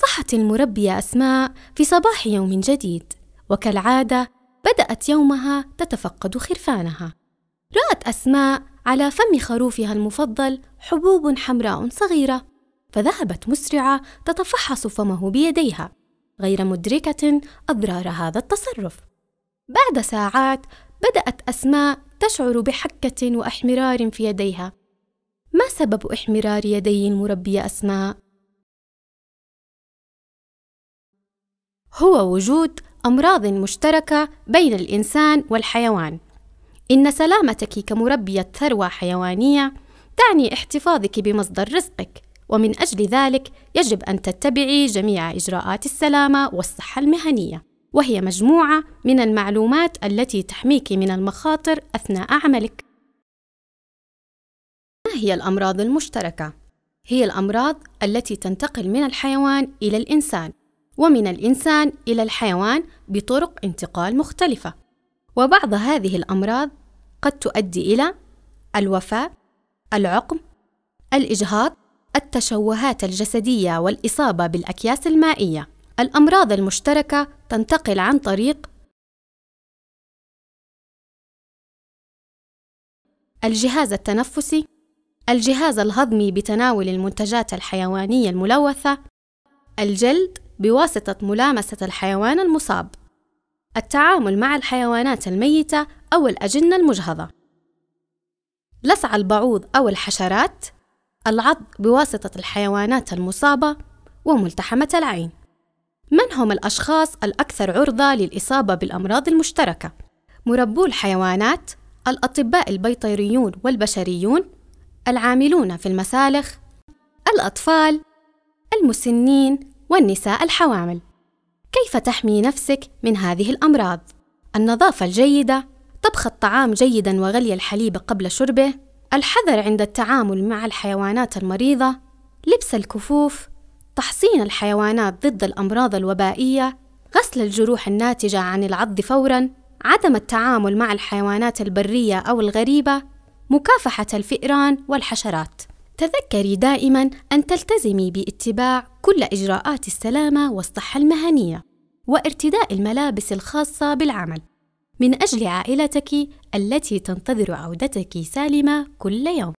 صحت المربية أسماء في صباح يوم جديد وكالعادة بدأت يومها تتفقد خرفانها رأت أسماء على فم خروفها المفضل حبوب حمراء صغيرة فذهبت مسرعة تتفحص فمه بيديها غير مدركة أضرار هذا التصرف بعد ساعات بدأت أسماء تشعر بحكة وإحمرار في يديها ما سبب إحمرار يدي المربية أسماء؟ هو وجود أمراض مشتركة بين الإنسان والحيوان إن سلامتك كمربية ثروة حيوانية تعني احتفاظك بمصدر رزقك ومن أجل ذلك يجب أن تتبعي جميع إجراءات السلامة والصحة المهنية وهي مجموعة من المعلومات التي تحميك من المخاطر أثناء عملك ما هي الأمراض المشتركة؟ هي الأمراض التي تنتقل من الحيوان إلى الإنسان ومن الإنسان إلى الحيوان بطرق انتقال مختلفة وبعض هذه الأمراض قد تؤدي إلى الوفاة، العقم، الإجهاض، التشوهات الجسدية والإصابة بالأكياس المائية. الأمراض المشتركة تنتقل عن طريق الجهاز التنفسي، الجهاز الهضمي بتناول المنتجات الحيوانية الملوثة، الجلد، بواسطة ملامسة الحيوان المصاب التعامل مع الحيوانات الميتة أو الأجنة المجهضة لسع البعوض أو الحشرات العض بواسطة الحيوانات المصابة وملتحمة العين من هم الأشخاص الأكثر عرضة للإصابة بالأمراض المشتركة؟ مربو الحيوانات الأطباء البيطريون والبشريون العاملون في المسالخ الأطفال المسنين والنساء الحوامل كيف تحمي نفسك من هذه الامراض النظافه الجيده طبخ الطعام جيدا وغلي الحليب قبل شربه الحذر عند التعامل مع الحيوانات المريضه لبس الكفوف تحصين الحيوانات ضد الامراض الوبائيه غسل الجروح الناتجه عن العض فورا عدم التعامل مع الحيوانات البريه او الغريبه مكافحه الفئران والحشرات تذكري دائما أن تلتزمي باتباع كل إجراءات السلامة والصحة المهنية وارتداء الملابس الخاصة بالعمل من أجل عائلتك التي تنتظر عودتك سالمة كل يوم